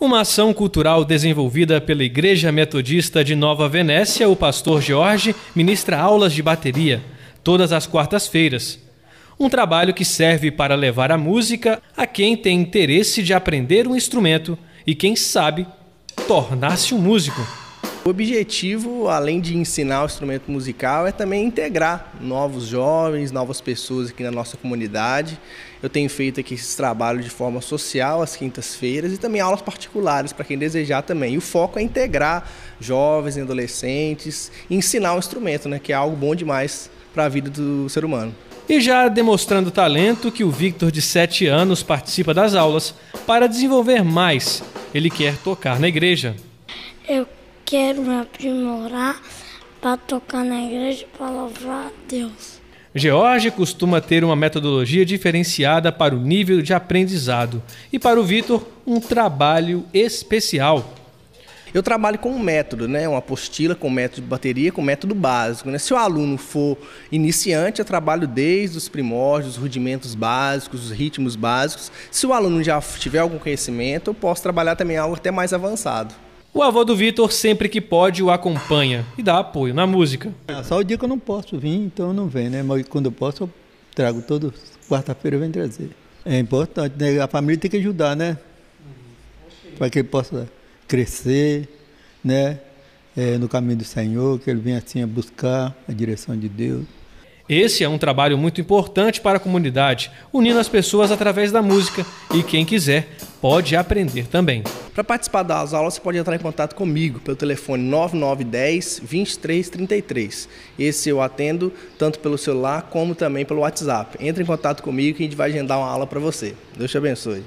uma ação cultural desenvolvida pela Igreja Metodista de Nova Venécia. O pastor Jorge ministra aulas de bateria todas as quartas-feiras. Um trabalho que serve para levar a música a quem tem interesse de aprender um instrumento e quem sabe tornar-se um músico o objetivo, além de ensinar o instrumento musical, é também integrar novos jovens, novas pessoas aqui na nossa comunidade. Eu tenho feito aqui esse trabalho de forma social às quintas-feiras e também aulas particulares para quem desejar também. E o foco é integrar jovens e adolescentes, e ensinar o instrumento, né, que é algo bom demais para a vida do ser humano. E já demonstrando talento que o Victor, de 7 anos, participa das aulas para desenvolver mais. Ele quer tocar na igreja quero me aprimorar para tocar na igreja para louvar a Deus. George costuma ter uma metodologia diferenciada para o nível de aprendizado e para o Vitor um trabalho especial. Eu trabalho com um método, né? Uma apostila com método de bateria, com método básico. Né? Se o aluno for iniciante, eu trabalho desde os primórdios, os rudimentos básicos, os ritmos básicos. Se o aluno já tiver algum conhecimento, eu posso trabalhar também algo até mais avançado. O avô do Vitor, sempre que pode, o acompanha e dá apoio na música. Ah, só o dia que eu não posso vir, então não vem, né? Mas quando eu posso, eu trago todo quarta-feira eu venho trazer. É importante, né? A família tem que ajudar, né? Para que ele possa crescer, né? É, no caminho do Senhor, que ele venha assim a buscar a direção de Deus. Esse é um trabalho muito importante para a comunidade, unindo as pessoas através da música e quem quiser pode aprender também. Para participar das aulas, você pode entrar em contato comigo pelo telefone 9910 2333. Esse eu atendo tanto pelo celular como também pelo WhatsApp. Entre em contato comigo que a gente vai agendar uma aula para você. Deus te abençoe.